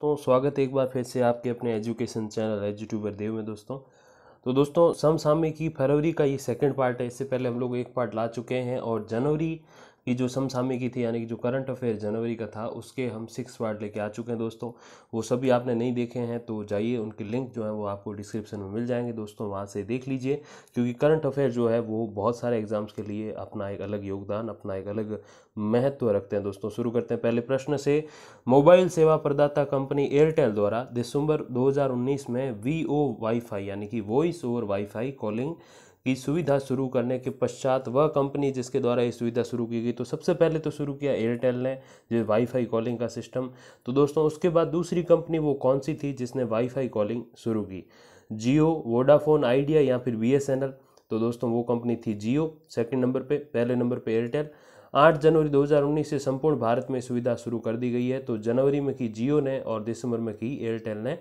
तो स्वागत एक बार फिर से आपके अपने एजुकेशन चैनल एजूट्यूबर देव में दोस्तों तो दोस्तों समसामयिक की फरवरी का ये सेकंड पार्ट है इससे पहले हम लोग एक पार्ट ला चुके हैं और जनवरी ये जो समसामी की थी यानी कि जो करंट अफेयर जनवरी का था उसके हम सिक्स पार्ट लेके आ चुके हैं दोस्तों वो सभी आपने नहीं देखे हैं तो जाइए उनके लिंक जो है वो आपको डिस्क्रिप्शन में मिल जाएंगे दोस्तों वहाँ से देख लीजिए क्योंकि करंट अफेयर जो है वो बहुत सारे एग्जाम्स के लिए अपना एक अलग योगदान अपना एक अलग महत्व रखते हैं दोस्तों शुरू करते हैं पहले प्रश्न से मोबाइल सेवा प्रदाता कंपनी एयरटेल द्वारा दिसंबर 2019 में वी ओ वाईफाई यानी कि वॉइस ओवर वाईफाई कॉलिंग की सुविधा शुरू करने के पश्चात वह कंपनी जिसके द्वारा ये सुविधा शुरू की गई तो सबसे पहले तो शुरू किया एयरटेल ने जो वाईफाई कॉलिंग का सिस्टम तो दोस्तों उसके बाद दूसरी कंपनी वो कौन सी थी जिसने वाईफाई कॉलिंग शुरू की जियो वोडाफोन आइडिया या फिर बी तो दोस्तों वो कंपनी थी जियो सेकेंड नंबर पर पहले नंबर पर एयरटेल आठ जनवरी 2019 से संपूर्ण भारत में सुविधा शुरू कर दी गई है तो जनवरी में की जियो ने और दिसंबर में की एयरटेल ने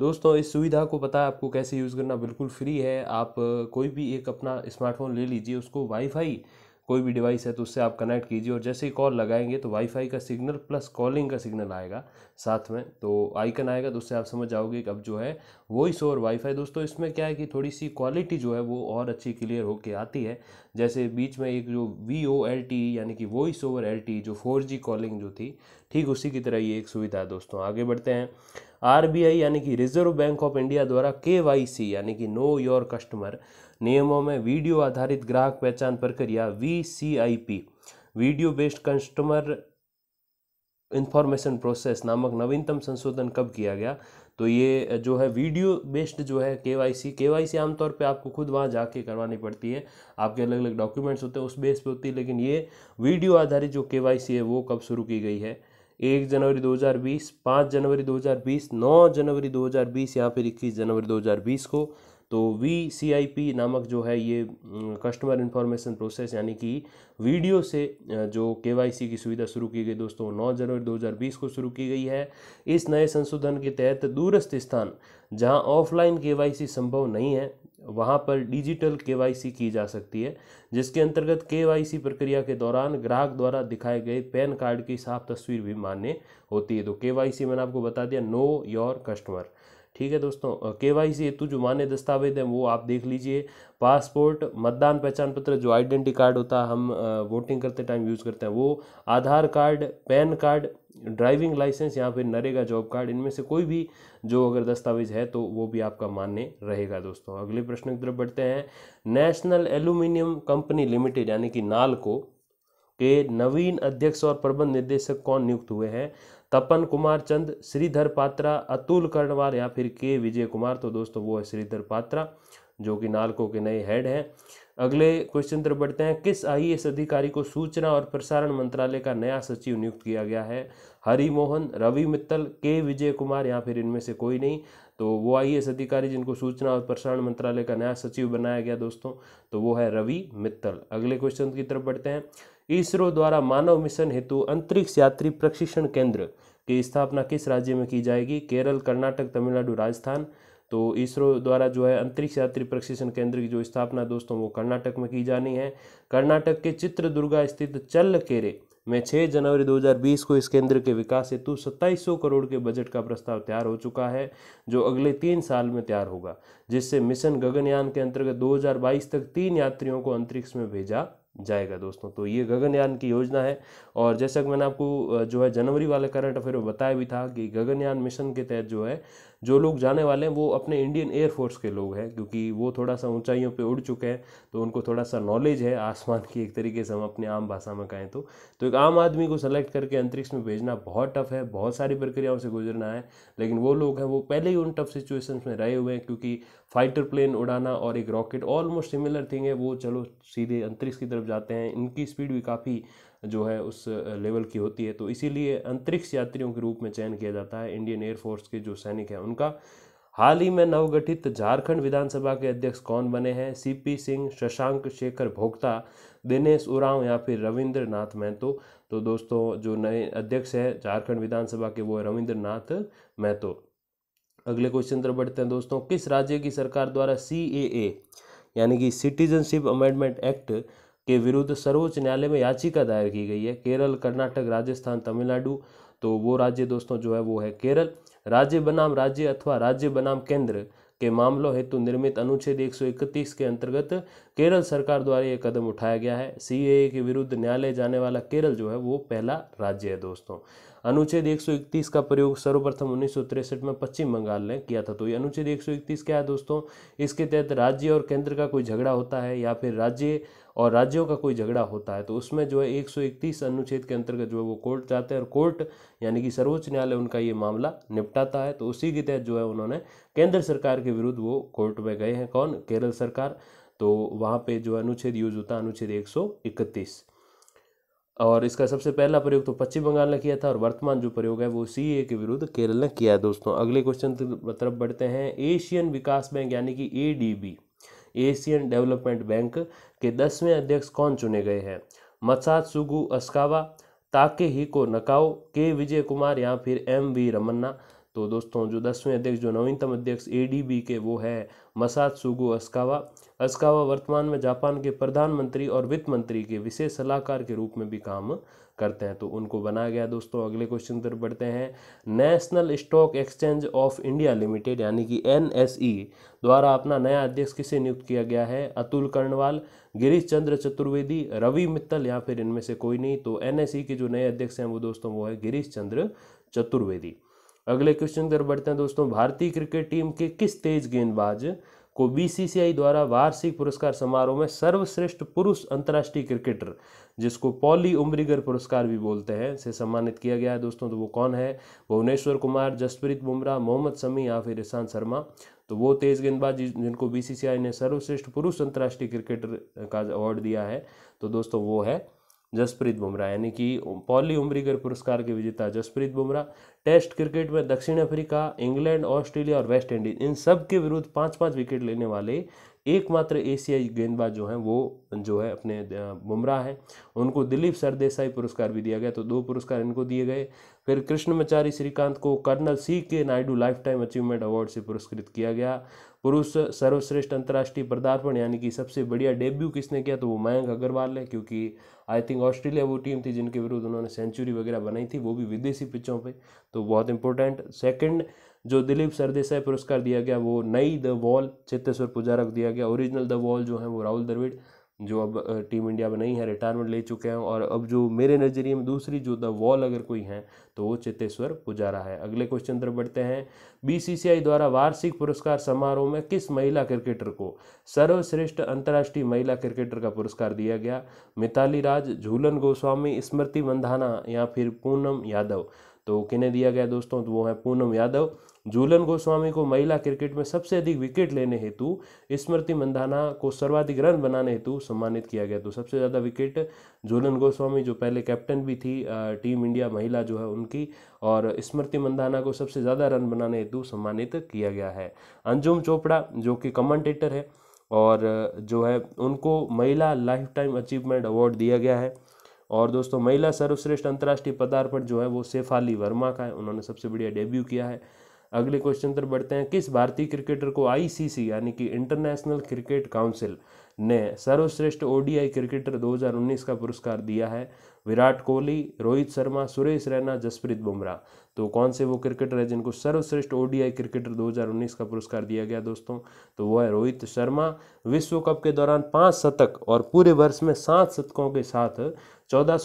दोस्तों इस सुविधा को पता है आपको कैसे यूज़ करना बिल्कुल फ्री है आप कोई भी एक अपना स्मार्टफोन ले लीजिए उसको वाईफाई कोई भी डिवाइस है तो उससे आप कनेक्ट कीजिए और जैसे ही कॉल लगाएंगे तो वाईफाई का सिग्नल प्लस कॉलिंग का सिग्नल आएगा साथ में तो आइकन आएगा तो उससे आप समझ जाओगे कि अब जो है वॉइस और वाईफाई दोस्तों इसमें क्या है कि थोड़ी सी क्वालिटी जो है वो और अच्छी क्लियर होके आती है जैसे बीच में एक जो वी ओ एल टी यानी कि वॉइस ओवर एल टी जो फोर जी कॉलिंग जो थी ठीक उसी की तरह ये एक सुविधा है दोस्तों आगे बढ़ते हैं आरबीआई यानी कि रिजर्व बैंक ऑफ इंडिया द्वारा सी यानी कि नो योर कस्टमर नियमों में वीडियो आधारित ग्राहक पहचान प्रक्रिया V video based customer information process नामक नवीनतम संशोधन कब किया गया तो ये जो है वीडियो बेस्ड जो है के वाई सी के वाई सी आमतौर पर आपको खुद वहाँ जाके करवानी पड़ती है आपके अलग अलग डॉक्यूमेंट्स होते हैं उस बेस पे होती है लेकिन ये वीडियो आधारित जो के वाई सी है वो कब शुरू की गई है एक जनवरी 2020 पाँच जनवरी 2020 नौ जनवरी 2020 या फिर इक्कीस जनवरी 2020 को तो वी सी आई पी नामक जो है ये कस्टमर इन्फॉर्मेशन प्रोसेस यानी कि वीडियो से जो के वाई सी की सुविधा शुरू की गई दोस्तों नौ जनवरी 2020 को शुरू की गई है इस नए संशोधन के तहत दूरस्थ स्थान जहां ऑफलाइन के वाई सी संभव नहीं है वहाँ पर डिजिटल के की जा सकती है जिसके अंतर्गत के प्रक्रिया के दौरान ग्राहक द्वारा दिखाए गए पैन कार्ड की साफ तस्वीर भी मान्य होती है तो के मैंने आपको बता दिया नो योर कस्टमर ठीक है दोस्तों के वाई सी हेतु जो मान्य दस्तावेज हैं वो आप देख लीजिए पासपोर्ट मतदान पहचान पत्र जो आइडेंटिटी कार्ड होता है हम वोटिंग करते टाइम यूज़ करते हैं वो Aadhaar card pan card driving licence या फिर नरेगा जॉब कार्ड इनमें से कोई भी जो अगर दस्तावेज है तो वो भी आपका मान्य रहेगा दोस्तों अगले प्रश्न की तरफ बढ़ते हैं नेशनल एल्यूमिनियम कंपनी लिमिटेड यानी कि नाल को के नवीन अध्यक्ष और प्रबंध निदेशक कौन नियुक्त हुए हैं तपन कुमार चंद श्रीधर पात्रा अतुल कर्णवार या फिर के विजय कुमार तो दोस्तों वो है श्रीधर पात्रा जो कि नालको के नए हेड हैं अगले क्वेश्चन तरफ बढ़ते हैं किस आई अधिकारी को सूचना और प्रसारण मंत्रालय का नया सचिव नियुक्त किया गया है हरी मोहन रवि मित्तल के विजय कुमार या फिर इनमें से कोई नहीं तो वो आई अधिकारी जिनको सूचना और प्रसारण मंत्रालय का नया सचिव बनाया गया दोस्तों तो वो है रवि मित्तल अगले क्वेश्चन की तरफ बढ़ते हैं इसरो द्वारा मानव मिशन हेतु अंतरिक्ष यात्री प्रशिक्षण केंद्र की स्थापना किस राज्य में की जाएगी केरल कर्नाटक तमिलनाडु राजस्थान तो इसरो द्वारा जो है अंतरिक्ष यात्री प्रशिक्षण केंद्र की जो स्थापना दोस्तों वो कर्नाटक में की जानी है कर्नाटक के चित्रदुर्गा स्थित चल केरे में 6 जनवरी 2020 को इस केंद्र के विकास हेतु सत्ताईस करोड़ के बजट का प्रस्ताव तैयार हो चुका है जो अगले तीन साल में तैयार होगा जिससे मिशन गगनयान के अंतर्गत 2022 तक तीन यात्रियों को अंतरिक्ष में भेजा जाएगा दोस्तों तो ये गगनयान की योजना है और जैसा कि मैंने आपको जो है जनवरी वाले करंट अफेयर में बताया भी था कि गगनयान मिशन के तहत जो है जो लोग जाने वाले हैं वो अपने इंडियन एयरफोर्स के लोग हैं क्योंकि वो थोड़ा सा ऊंचाइयों पे उड़ चुके हैं तो उनको थोड़ा सा नॉलेज है आसमान की एक तरीके से हम अपने आम भाषा में कहें तो तो एक आम आदमी को सेलेक्ट करके अंतरिक्ष में भेजना बहुत टफ है बहुत सारी प्रक्रियाओं से गुजरना है लेकिन वो लोग हैं वो पहले ही उन टफ सिचुएशंस में रहे हुए हैं क्योंकि फाइटर प्लेन उड़ाना और एक रॉकेट ऑलमोस्ट सिमिलर थिंग है वो चलो सीधे अंतरिक्ष की तरफ जाते हैं इनकी स्पीड भी काफ़ी जो है उस लेवल की होती है तो इसीलिए अंतरिक्ष यात्रियों के रूप में चयन किया जाता है इंडियन एयरफोर्स के जो सैनिक हैं उनका हाल ही में नवगठित झारखंड विधानसभा के अध्यक्ष कौन बने हैं सीपी सिंह शशांक शेखर भोक्ता दिनेश उरांव या फिर रविंद्र नाथ महतो तो दोस्तों जो नए अध्यक्ष हैं झारखंड विधानसभा के वो है रविंद्र नाथ महतो अगले क्वेश्चन तरफ बढ़ते हैं दोस्तों किस राज्य की सरकार द्वारा सी यानी कि सिटीजनशिप अमेंडमेंट एक्ट के विरुद्ध सर्वोच्च न्यायालय में याचिका दायर की गई है केरल कर्नाटक राजस्थान तमिलनाडु तो वो राज्य दोस्तों जो है वो है केरल राज्य बनाम राज्य अथवा राज्य बनाम केंद्र के मामलों हेतु निर्मित अनुच्छेद 131 के अंतर्गत केरल सरकार द्वारा ये कदम उठाया गया है सी के विरुद्ध न्यायालय जाने वाला केरल जो है वो पहला राज्य है दोस्तों अनुच्छेद 131 का प्रयोग सर्वप्रथम उन्नीस में पश्चिम बंगाल ने किया था तो ये अनुच्छेद 131 क्या है दोस्तों इसके तहत राज्य और केंद्र का कोई झगड़ा होता है या फिर राज्य और राज्यों का कोई झगड़ा होता है तो उसमें जो है एक अनुच्छेद के अंतर्गत जो है वो कोर्ट जाते हैं और कोर्ट यानी कि सर्वोच्च न्यायालय उनका ये मामला निपटाता है तो उसी के तहत जो है उन्होंने केंद्र सरकार के विरुद्ध वो कोर्ट में गए हैं कौन केरल सरकार तो वहाँ पे जो अनुच्छेद यूज होता है अनुच्छेद एक और इसका सबसे पहला प्रयोग तो पश्चिम बंगाल ने किया था और वर्तमान जो प्रयोग है वो सी ए के विरुद्ध केरल ने किया है दोस्तों अगले क्वेश्चन की तरफ बढ़ते हैं एशियन विकास बैंक यानी कि A D B Asian development bank के दसवें अध्यक्ष कौन चुने गए हैं सुगु अस्कावा ताके ही को नकाओ के विजय कुमार या फिर एम वी रमन्ना तो दोस्तों जो दसवें अध्यक्ष जो नवीनतम अध्यक्ष ए के वो है सुगो अस्कावा अस्कावा वर्तमान में जापान के प्रधानमंत्री और वित्त मंत्री के विशेष सलाहकार के रूप में भी काम करते हैं तो उनको बनाया गया दोस्तों अगले क्वेश्चन तरफ बढ़ते हैं national stock exchange of India limited यानी कि एन e, द्वारा अपना नया अध्यक्ष किसे नियुक्त किया गया है अतुल कर्णवाल गिरीश चंद्र चतुर्वेदी रवि मित्तल या फिर इनमें से कोई नहीं तो एन e के जो नए अध्यक्ष हैं वो दोस्तों वो है गिरीश चंद्र चतुर्वेदी अगले क्वेश्चन की बढ़ते हैं दोस्तों भारतीय क्रिकेट टीम के किस तेज गेंदबाज को बीसीसीआई द्वारा वार्षिक पुरस्कार समारोह में सर्वश्रेष्ठ पुरुष अंतर्राष्ट्रीय क्रिकेटर जिसको पॉली उमरीगर पुरस्कार भी बोलते हैं से सम्मानित किया गया है दोस्तों तो वो कौन है भुवनेश्वर कुमार जसप्रीत बुमराह मोहम्मद समी या फिर ईशांत शर्मा तो वो तेज गेंदबाज जिनको बीसीसीआई ने सर्वश्रेष्ठ पुरुष अंतर्राष्ट्रीय क्रिकेटर का अवार्ड दिया है तो दोस्तों वो है जसप्रीत बुमराह यानी कि पॉली उम्रीगर पुरस्कार के विजेता जसप्रीत बुमराह टेस्ट क्रिकेट में दक्षिण अफ्रीका इंग्लैंड ऑस्ट्रेलिया और वेस्ट इंडीज इन सब के विरुद्ध पाँच पाँच विकेट लेने वाले एकमात्र एशियाई गेंदबाज जो हैं वो जो है अपने बुमराह हैं उनको दिलीप सरदेसाई पुरस्कार भी दिया गया तो दो पुरस्कार इनको दिए गए फिर कृष्णमचारी श्रीकांत को colonel C K Naidu lifetime achievement award से पुरस्कृत किया गया पुरुष सर्वश्रेष्ठ अंतर्राष्ट्रीय पदार्पण यानी कि सबसे बढ़िया डेब्यू किसने किया तो वो मयंक अग्रवाल है क्योंकि आई थिंक ऑस्ट्रेलिया वो टीम थी जिनके विरुद्ध उन्होंने सेंचुरी वगैरह बनाई थी वो भी विदेशी पिचों पे तो बहुत इंपॉर्टेंट सेकंड जो दिलीप सरदेसाई पुरस्कार दिया गया वो नई द वॉल चित्तेश्वर पुजारक दिया गया ओरिजिनल द वॉल जो है वो राहुल द्रविड़ जो अब टीम इंडिया में नहीं है रिटायरमेंट ले चुके हैं और अब जो मेरे नज़रिए में दूसरी जो द वॉल अगर कोई है तो वो चेतेश्वर पुजारा है अगले क्वेश्चन तरफ बढ़ते हैं बीसीसीआई द्वारा वार्षिक पुरस्कार समारोह में किस महिला क्रिकेटर को सर्वश्रेष्ठ अंतर्राष्ट्रीय महिला क्रिकेटर का पुरस्कार दिया गया मिताली राज झूलन गोस्वामी स्मृति मंधाना या फिर पूनम यादव तो किन्हें दिया गया दोस्तों तो वो है पूनम यादव झूलन गोस्वामी को महिला क्रिकेट में सबसे अधिक विकेट लेने हेतु स्मृति मंदाना को सर्वाधिक रन बनाने हेतु सम्मानित किया गया तो सबसे ज़्यादा विकेट झूलन गोस्वामी जो पहले कैप्टन भी थी टीम इंडिया महिला जो है उनकी और स्मृति मंदाना को सबसे ज़्यादा रन बनाने हेतु सम्मानित किया गया है अंजुम चोपड़ा जो कि कमेंटेटर है और जो है उनको महिला लाइफ टाइम अचीवमेंट अवार्ड दिया गया है और दोस्तों महिला सर्वश्रेष्ठ अंतर्राष्ट्रीय पदार्पण जो है वो शेफाली वर्मा का है उन्होंने सबसे बढ़िया डेब्यू किया है अगले क्वेश्चन तरफ बढ़ते हैं किस भारतीय क्रिकेटर को आईसीसी यानी कि इंटरनेशनल क्रिकेट काउंसिल ने सर्वश्रेष्ठ ओडीआई क्रिकेटर 2019 का पुरस्कार दिया है विराट कोहली रोहित शर्मा सुरेश रैना जसप्रीत बुमराह तो कौन से वो क्रिकेटर है जिनको सर्वश्रेष्ठ ओडीआई क्रिकेटर 2019 का पुरस्कार दिया गया दोस्तों तो वो है रोहित शर्मा विश्व कप के दौरान पाँच शतक और पूरे वर्ष में सात शतकों के साथ चौदह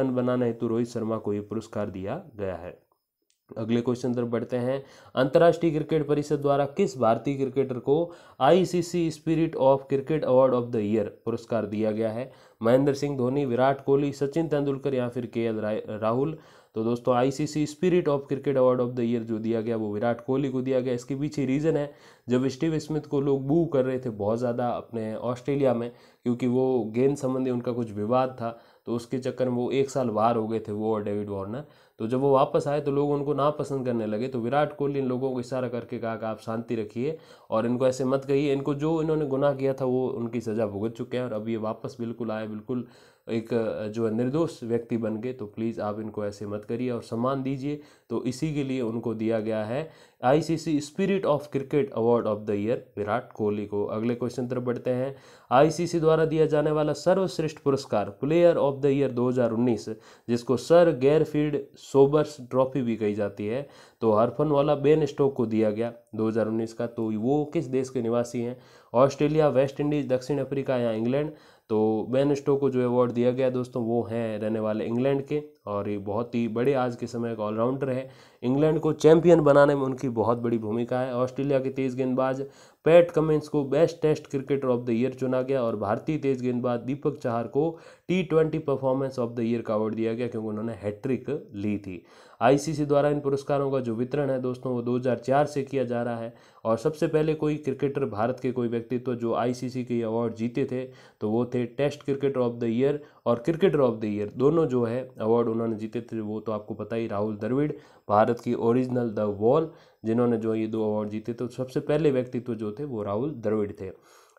रन बनाने हेतु रोहित शर्मा को ये पुरस्कार दिया गया है अगले क्वेश्चन तरफ बढ़ते हैं अंतर्राष्ट्रीय क्रिकेट परिषद द्वारा किस भारतीय क्रिकेटर को ICC spirit of cricket award of the year पुरस्कार दिया गया है महेंद्र सिंह धोनी विराट कोहली सचिन तेंदुलकर या फिर के एल राहुल तो दोस्तों ICC spirit of cricket award of the year जो दिया गया वो विराट कोहली को दिया गया इसके पीछे रीज़न है जब स्टीव स्मिथ को लोग बू कर रहे थे बहुत ज़्यादा अपने ऑस्ट्रेलिया में क्योंकि वो गेंद संबंधी उनका कुछ विवाद था तो उसके चक्कर में वो एक साल बाहर हो गए थे वो और डेविड वार्नर तो जब वो वापस आए तो लोग उनको नापसंद करने लगे तो विराट कोहली इन लोगों को इशारा करके कहा कि आप शांति रखिए और इनको ऐसे मत कहिए इनको जो इन्होंने गुनाह किया था वो उनकी सज़ा भुगत चुके हैं और अब ये वापस बिल्कुल आए बिल्कुल एक जो है निर्दोष व्यक्ति बन गए तो प्लीज़ आप इनको ऐसे मत करिए और सम्मान दीजिए तो इसी के लिए उनको दिया गया है ICC spirit of cricket award of the year Virat Kohli को अगले क्वेश्चन तरफ बढ़ते हैं आईसीसी द्वारा दिया जाने वाला सर्वश्रेष्ठ पुरस्कार प्लेयर ऑफ द ईयर 2019 जिसको सर गैरफील्ड सोबर्स ट्रॉफी भी कही जाती है तो हरफन वाला बेन स्टोक को दिया गया 2019 का तो वो किस देश के निवासी हैं ऑस्ट्रेलिया वेस्ट इंडीज़ दक्षिण अफ्रीका या इंग्लैंड तो बैन स्टो को जो अवार्ड दिया गया दोस्तों वो हैं रहने वाले इंग्लैंड के और ये बहुत ही बड़े आज के समय एक ऑलराउंडर है इंग्लैंड को चैंपियन बनाने में उनकी बहुत बड़ी भूमिका है ऑस्ट्रेलिया के तेज़ गेंदबाज पैट कमिंस को best test cricketer of the year चुना गया और भारतीय तेज़ गेंदबाज दीपक चाहर को T twenty performance of the year का अवार्ड दिया गया क्योंकि उन्होंने हैट्रिक ली थी आईसीसी द्वारा इन पुरस्कारों का जो वितरण है दोस्तों वो 2004 से किया जा रहा है और सबसे पहले कोई क्रिकेटर भारत के कोई व्यक्तित्व जो आईसीसी के अवार्ड जीते थे तो वो थे test cricketer of the year और क्रिकेटर ऑफ द ईयर दोनों जो है अवार्ड उन्होंने जीते थे वो तो आपको पता ही राहुल द्रविड़ भारत की ओरिजिनल द वॉल जिन्होंने जो ये दो अवार्ड जीते तो सबसे पहले व्यक्तित्व जो थे वो राहुल द्रविड़ थे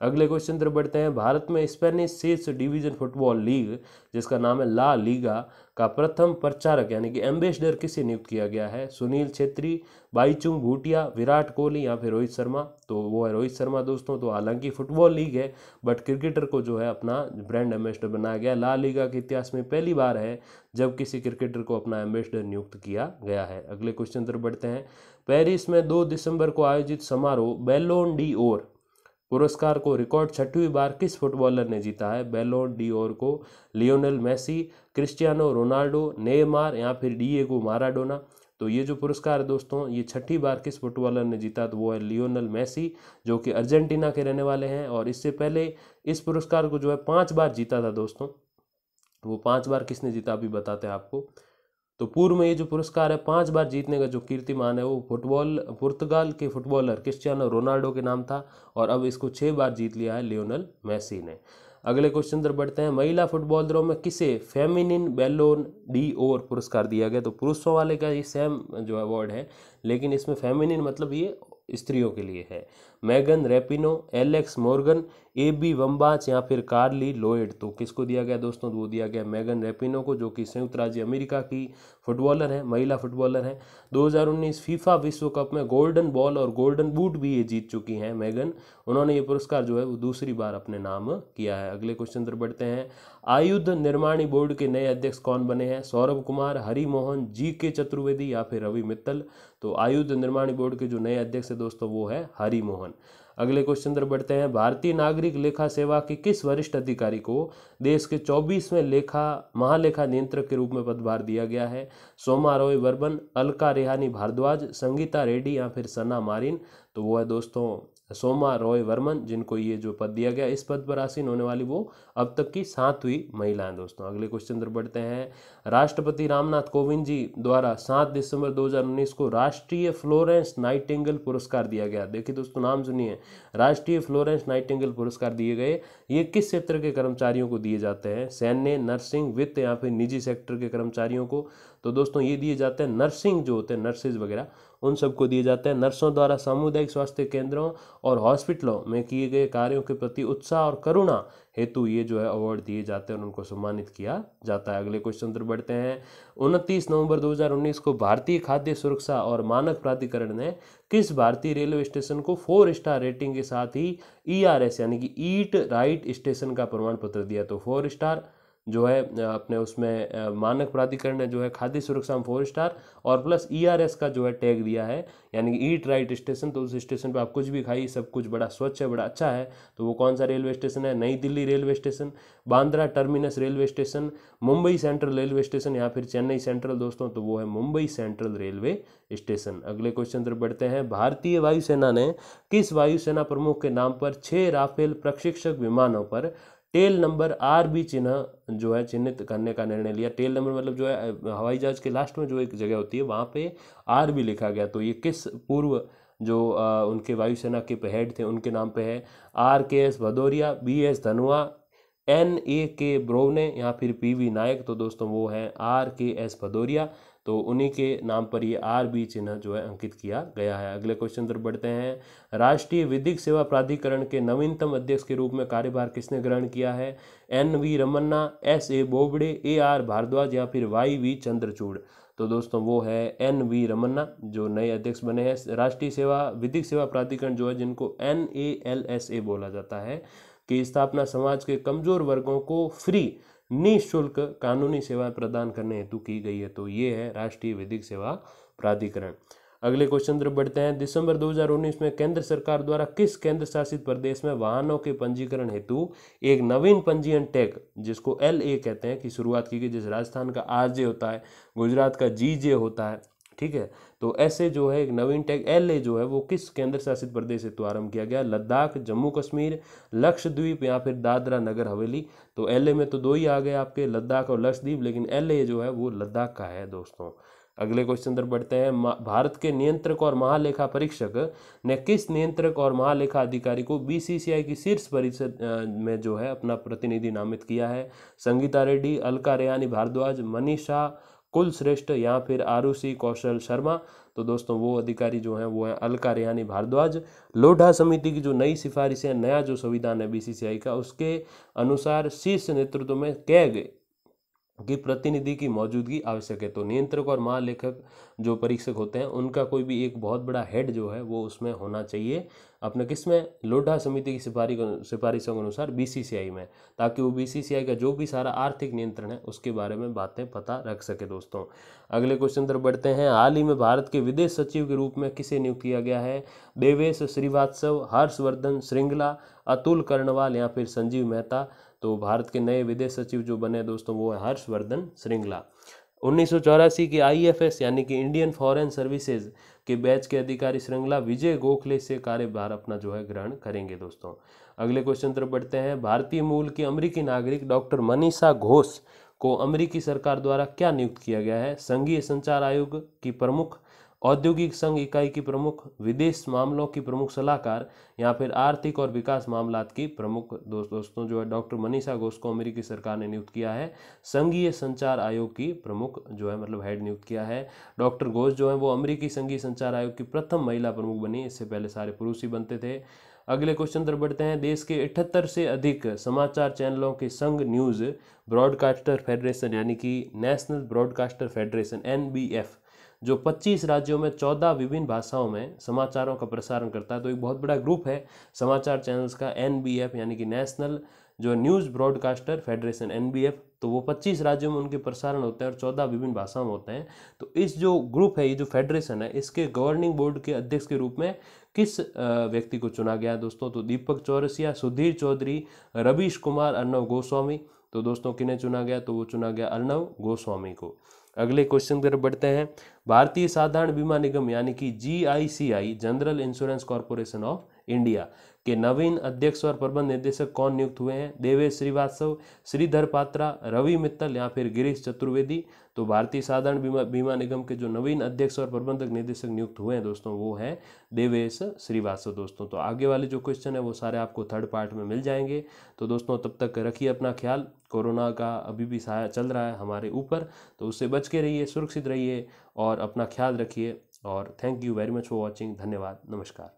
अगले क्वेश्चन तरफ बढ़ते हैं भारत में स्पेनिश शीर्ष डिवीजन फुटबॉल लीग जिसका नाम है ला लीगा का प्रथम प्रचारक यानी कि एम्बेसडर किसे नियुक्त किया गया है सुनील छेत्री बाईचुंग भूटिया विराट कोहली या फिर रोहित शर्मा तो वो है रोहित शर्मा दोस्तों तो हालांकि फुटबॉल लीग है बट क्रिकेटर को जो है अपना ब्रांड एम्बेसडर बनाया गया ला लीगा के इतिहास में पहली बार है जब किसी क्रिकेटर को अपना एम्बेसडर नियुक्त किया गया है अगले क्वेश्चन तरफ बढ़ते हैं पेरिस में दो दिसंबर को आयोजित समारोह बेलोन डी ओर पुरस्कार को रिकॉर्ड छठवीं बार किस फुटबॉलर ने जीता है बेलोन डी ओर को Lionel Messi Cristiano Ronaldo Neymar या फिर डीएगो माराडोना तो ये जो पुरस्कार है दोस्तों ये छठी बार किस फुटबॉलर ने जीता तो वो है लियोनल मेसी जो कि अर्जेंटीना के रहने वाले हैं और इससे पहले इस पुरस्कार को जो है पाँच बार जीता था दोस्तों वो पाँच बार किसने जीता अभी बताते हैं आपको तो पूर्व में ये जो पुरस्कार है पांच बार जीतने का जो कीर्तिमान है वो फुटबॉल पुर्तगाल के फुटबॉलर क्रिस्टियानो रोनाल्डो के नाम था और अब इसको छः बार जीत लिया है लियोनल मेसी ने अगले क्वेश्चन तरफ बढ़ते हैं महिला फुटबॉलरों में किसे फेमिनिन बेलोन डी ओर पुरस्कार दिया गया तो पुरुषों वाले का ये सेम जो अवार्ड है लेकिन इसमें फेमिनिन मतलब ये स्त्रियों के लिए है Megan Rapinoe Alex Morgan Abby Wambach या फिर कार्ली लोएड तो किसको दिया गया दोस्तों वो दिया गया मैगन रेपिनो को जो कि संयुक्त राज्य अमेरिका की फुटबॉलर है महिला फुटबॉलर है 2019 फीफा विश्व कप में गोल्डन बॉल और गोल्डन बूट भी ये जीत चुकी हैं मैगन उन्होंने ये पुरस्कार जो है वो दूसरी बार अपने नाम किया है अगले क्वेश्चन तरफ बढ़ते हैं आयुध निर्माणी बोर्ड के नए अध्यक्ष कौन बने हैं सौरभ कुमार हरिमोहन जी के चतुर्वेदी या फिर रवि मित्तल तो आयुध निर्माण बोर्ड के जो नए अध्यक्ष है दोस्तों वो है हरिमोहन अगले क्वेश्चन तरफ बढ़ते हैं भारतीय नागरिक लेखा सेवा के किस वरिष्ठ अधिकारी को देश के चौबीसवें लेखा महालेखा नियंत्रक के रूप में पदभार दिया गया है सोमा रॉय वर्बन अलका रेहानी भारद्वाज संगीता रेड्डी या फिर सना मारिन तो वो है दोस्तों सोमा रॉय वर्मन जिनको ये जो पद दिया गया इस पद पर आसीन होने वाली वो अब तक की सातवीं महिलाएं दोस्तों अगले क्वेश्चन पर बढ़ते हैं राष्ट्रपति रामनाथ कोविंद जी द्वारा सात दिसंबर 2019 को राष्ट्रीय फ्लोरेंस नाइटिंगल पुरस्कार दिया गया देखिए दोस्तों नाम सुनिए राष्ट्रीय फ्लोरेंस नाइटिंगल पुरस्कार दिए गए ये किस क्षेत्र के कर्मचारियों को दिए जाते हैं सैन्य नर्सिंग वित्त या फिर निजी सेक्टर के कर्मचारियों को तो दोस्तों ये दिए जाते हैं नर्सिंग जो होते हैं नर्सेज वगैरह उन सबको दिए जाते हैं नर्सों द्वारा सामुदायिक स्वास्थ्य केंद्रों और हॉस्पिटलों में किए गए कार्यों के प्रति उत्साह और करुणा हेतु ये जो है अवार्ड दिए जाते हैं और उनको सम्मानित किया जाता है अगले क्वेश्चन तरफ बढ़ते हैं उनतीस नवंबर 2019 को भारतीय खाद्य सुरक्षा और मानक प्राधिकरण ने किस भारतीय रेलवे स्टेशन को फोर स्टार रेटिंग के साथ ही ई e यानी कि ईट राइट स्टेशन का प्रमाण पत्र दिया तो फोर स्टार जो है अपने उसमें मानक प्राधिकरण ने जो है खाद्य सुरक्षा में फोर स्टार और प्लस ईआरएस e का जो है टैग दिया है यानी कि ईट राइट स्टेशन तो उस स्टेशन पर आप कुछ भी खाइए सब कुछ बड़ा स्वच्छ है बड़ा अच्छा है तो वो कौन सा रेलवे स्टेशन है नई Delhi railway station Bandra terminus railway station Mumbai central railway station या फिर चेन्नई सेंट्रल दोस्तों तो वो है मुंबई सेंट्रल रेलवे स्टेशन अगले क्वेश्चन तरफ बढ़ते हैं भारतीय वायुसेना ने किस वायुसेना प्रमुख के नाम पर छः राफेल प्रशिक्षक विमानों पर टेल नंबर आर बी चिन्ह जो है चिन्हित करने का निर्णय लिया टेल नंबर मतलब जो है हवाई जहाज के लास्ट में जो एक जगह होती है वहाँ पे आर बी लिखा गया तो ये किस पूर्व जो आ, उनके वायुसेना के हेड थे उनके नाम पे है R K S Bhadauria B S Dhanoa N A K Browne या फिर पी वी नायक तो दोस्तों वो हैं आर के एस भदौरिया तो उन्हीं के नाम पर ये आर बी चिन्ह जो है अंकित किया गया है अगले क्वेश्चन तरफ बढ़ते हैं राष्ट्रीय विधिक सेवा प्राधिकरण के नवीनतम अध्यक्ष के रूप में कार्यभार किसने ग्रहण किया है N V Ramana S A Bobde A R Bhardwaj या फिर वाई वी चंद्रचूड़ तो दोस्तों वो है एन वी रमन्ना जो नए अध्यक्ष बने हैं राष्ट्रीय सेवा विधिक सेवा प्राधिकरण जो है जिनको N A L S A बोला जाता है कि स्थापना समाज के कमजोर वर्गों को फ्री निःशुल्क कानूनी सेवाएं प्रदान करने हेतु की गई है तो ये है राष्ट्रीय विधिक सेवा प्राधिकरण अगले क्वेश्चन तरफ बढ़ते हैं दिसंबर 2019 में केंद्र सरकार द्वारा किस केंद्र शासित प्रदेश में वाहनों के पंजीकरण हेतु एक नवीन पंजीयन टैग जिसको एल ए कहते हैं की शुरुआत की गई जैसे राजस्थान का आर जे होता है गुजरात का जी जे होता है ठीक है तो ऐसे जो है नवीन टैग एल जो है वो किस केंद्र शासित प्रदेश से तो आरंभ किया गया लद्दाख जम्मू कश्मीर लक्षद्वीप या फिर दादरा नगर हवेली तो एल ए में तो दो ही आ गए आपके लद्दाख और लक्षद्वीप लेकिन एल ए जो है वो लद्दाख का है दोस्तों अगले क्वेश्चन तरफ बढ़ते हैं भारत के नियंत्रक और महालेखा परीक्षक ने किस नियंत्रक और महालेखा अधिकारी को बीसीसीआई की शीर्ष परिषद में जो है अपना प्रतिनिधि नामित किया है संगीता रेड्डी अलका रेयानी भारद्वाज मनीषा कुल श्रेष्ठ या फिर आरुषि कौशल शर्मा तो दोस्तों वो अधिकारी जो हैं वो हैं अलका रेहानी भारद्वाज लोढ़ा समिति की जो नई सिफारिश है नया जो संविधान है बीसीसीआई का उसके अनुसार शीर्ष नेतृत्व में कैग के प्रतिनिधि की मौजूदगी आवश्यक है तो नियंत्रक और महालेखक जो परीक्षक होते हैं उनका कोई भी एक बहुत बड़ा हेड जो है वो उसमें होना चाहिए अपने किस में लोढ़ा समिति की सिफारिश सिफारिशों के अनुसार बीसीसीआई में ताकि वो बीसीसीआई का जो भी सारा आर्थिक नियंत्रण है उसके बारे में बातें पता रख सके दोस्तों अगले क्वेश्चन तरफ बढ़ते हैं हाल ही में भारत के विदेश सचिव के रूप में किसे नियुक्त किया गया है देवेश श्रीवास्तव हर्षवर्धन श्रृंगला अतुल कर्णवाल या फिर संजीव मेहता तो भारत के नए विदेश सचिव जो बने दोस्तों वो है हर्षवर्धन श्रृंगला उन्नीस के आईएफएस यानी कि इंडियन फॉरेन सर्विसेज के बैच के अधिकारी श्रृंगला विजय गोखले से कार्यभार अपना जो है ग्रहण करेंगे दोस्तों अगले क्वेश्चन तरफ बढ़ते हैं भारतीय मूल के अमरीकी नागरिक डॉक्टर मनीषा घोष को अमरीकी सरकार द्वारा क्या नियुक्त किया गया है संघीय संचार आयोग की प्रमुख औद्योगिक संघ इकाई की प्रमुख विदेश मामलों की प्रमुख सलाहकार या फिर आर्थिक और विकास मामलात की प्रमुख दोस्त दोस्तों जो है डॉक्टर मनीषा घोष को अमेरिकी सरकार ने नियुक्त किया है संघीय संचार आयोग की प्रमुख जो है मतलब हेड नियुक्त किया है डॉक्टर घोष जो है वो अमरीकी संघीय संचार आयोग की प्रथम महिला प्रमुख बनी इससे पहले सारे पुरुष ही बनते थे अगले क्वेश्चन तरफ बढ़ते हैं देश के अठहत्तर से अधिक समाचार चैनलों के संघ न्यूज़ ब्रॉडकास्टर फेडरेशन यानी कि नेशनल ब्रॉडकास्टर फेडरेशन एन जो 25 राज्यों में 14 विभिन्न भाषाओं में समाचारों का प्रसारण करता है तो एक बहुत बड़ा ग्रुप है समाचार चैनल्स का एन यानी कि नेशनल जो न्यूज़ ब्रॉडकास्टर फेडरेशन एन तो वो 25 राज्यों में उनके प्रसारण होते हैं और 14 विभिन्न भाषाओं में होते हैं तो इस जो ग्रुप है ये जो फेडरेशन है इसके गवर्निंग बोर्ड के अध्यक्ष के रूप में किस व्यक्ति को चुना गया दोस्तों तो दीपक चौरसिया सुधीर चौधरी रवीश कुमार अर्नव गोस्वामी तो दोस्तों किन्हें चुना गया तो वो चुना गया अर्नव गोस्वामी को अगले क्वेश्चन की तरफ बढ़ते हैं भारतीय साधारण बीमा निगम यानी कि G general insurance corporation of India के नवीन अध्यक्ष और प्रबंध निदेशक कौन नियुक्त हुए हैं देवेश श्रीवास्तव श्रीधर पात्रा रवि मित्तल या फिर गिरीश चतुर्वेदी तो भारतीय साधारण बीमा बीमा निगम के जो नवीन अध्यक्ष और प्रबंधक निदेशक नियुक्त हुए हैं दोस्तों वो है देवेश श्रीवास्तव दोस्तों तो आगे वाले जो क्वेश्चन है वो सारे आपको थर्ड पार्ट में मिल जाएंगे तो दोस्तों तब तक रखिए अपना ख्याल कोरोना का अभी भी सहाय चल रहा है हमारे ऊपर तो उससे बच के रहिए सुरक्षित रहिए और अपना ख्याल रखिए और thank you very much for watching धन्यवाद नमस्कार